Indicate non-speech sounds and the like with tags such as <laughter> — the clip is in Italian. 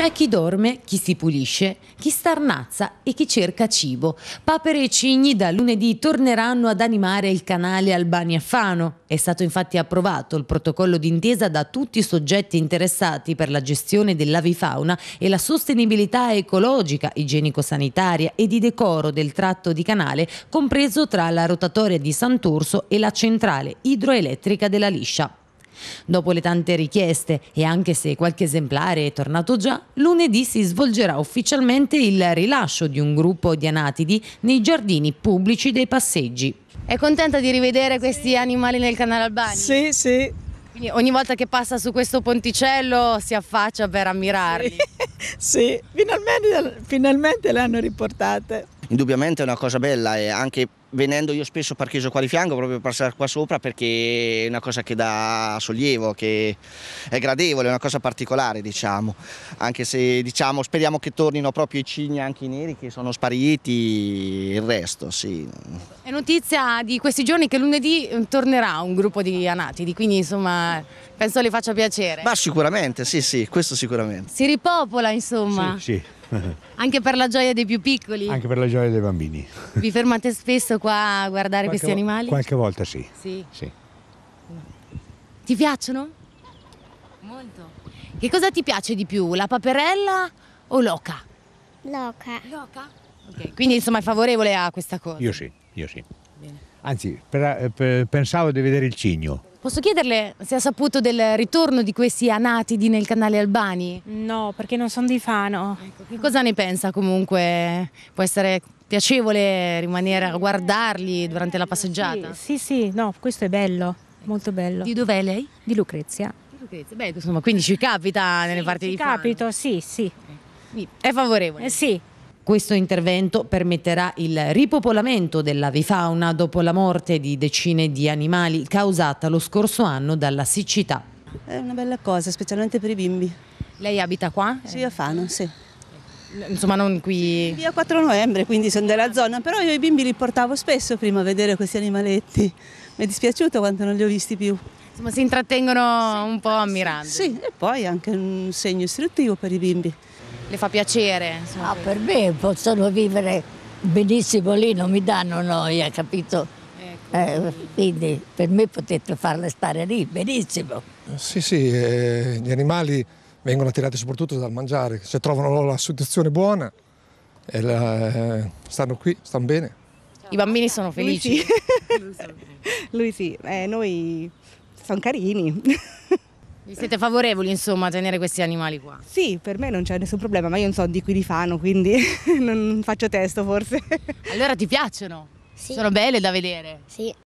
C'è chi dorme, chi si pulisce, chi starnazza e chi cerca cibo. Papere e cigni da lunedì torneranno ad animare il canale Albania Fano. È stato infatti approvato il protocollo d'intesa da tutti i soggetti interessati per la gestione dell'avifauna e la sostenibilità ecologica, igienico-sanitaria e di decoro del tratto di canale compreso tra la rotatoria di Sant'Urso e la centrale idroelettrica della Liscia. Dopo le tante richieste e anche se qualche esemplare è tornato già, lunedì si svolgerà ufficialmente il rilascio di un gruppo di anatidi nei giardini pubblici dei passeggi. È contenta di rivedere questi animali nel canale Albani? Sì, sì. Quindi ogni volta che passa su questo ponticello si affaccia per ammirarli? Sì, <laughs> sì. finalmente, finalmente le hanno riportate indubbiamente è una cosa bella e anche venendo io spesso parcheggio qua di fianco proprio per passare qua sopra perché è una cosa che dà sollievo, che è gradevole, è una cosa particolare diciamo, anche se diciamo speriamo che tornino proprio i cigni anche i neri che sono spariti, il resto sì. È notizia di questi giorni che lunedì eh, tornerà un gruppo di anatidi, quindi insomma penso le faccia piacere. Ma sicuramente, sì sì, questo sicuramente. Si ripopola insomma. Sì, sì. <laughs> Anche per la gioia dei più piccoli? Anche per la gioia dei bambini. <laughs> Vi fermate spesso qua a guardare qualche questi animali? Qualche volta sì. Sì? Sì. Ti piacciono? Molto. Che cosa ti piace di più, la paperella o l'oca? L'oca. L'oca? Okay. Quindi insomma è favorevole a questa cosa? Io sì, io sì. Bene. Anzi, per, eh, per, pensavo di vedere il cigno. Posso chiederle se ha saputo del ritorno di questi anatidi nel canale Albani? No, perché non sono di Fano. Ecco, che cosa ne pensa comunque? Può essere piacevole rimanere a guardarli durante la passeggiata? Sì, sì, sì no, questo è bello, molto bello. Di dov'è lei? Di Lucrezia. Di Lucrezia, beh, insomma, quindi ci capita nelle sì, parti di capito, Fano. Ci capito, sì, sì. È favorevole? Eh, sì, questo intervento permetterà il ripopolamento dell'avifauna dopo la morte di decine di animali causata lo scorso anno dalla siccità. È una bella cosa, specialmente per i bimbi. Lei abita qua? Sì, a Fano, sì. Insomma, non qui... Via 4 novembre, quindi sono della zona, però io i bimbi li portavo spesso prima a vedere questi animaletti. Mi è dispiaciuto quanto non li ho visti più. Insomma, si intrattengono sì, un po' ammirando. Sì, e poi anche un segno istruttivo per i bimbi. Le fa piacere? Insomma, ah, per me possono vivere benissimo lì, non mi danno noia, capito? Ecco. Eh, quindi per me potete farle stare lì benissimo. Sì, sì, eh, gli animali vengono attirati soprattutto dal mangiare, se trovano la situazione buona eh, la, eh, stanno qui, stanno bene. I bambini sono felici. <laughs> Lui sì, Lui sì. Eh, noi sono carini siete favorevoli insomma a tenere questi animali qua? Sì, per me non c'è nessun problema, ma io non so di qui di Fano, quindi <laughs> non faccio testo forse. Allora ti piacciono? Sì. Sono belle da vedere? Sì.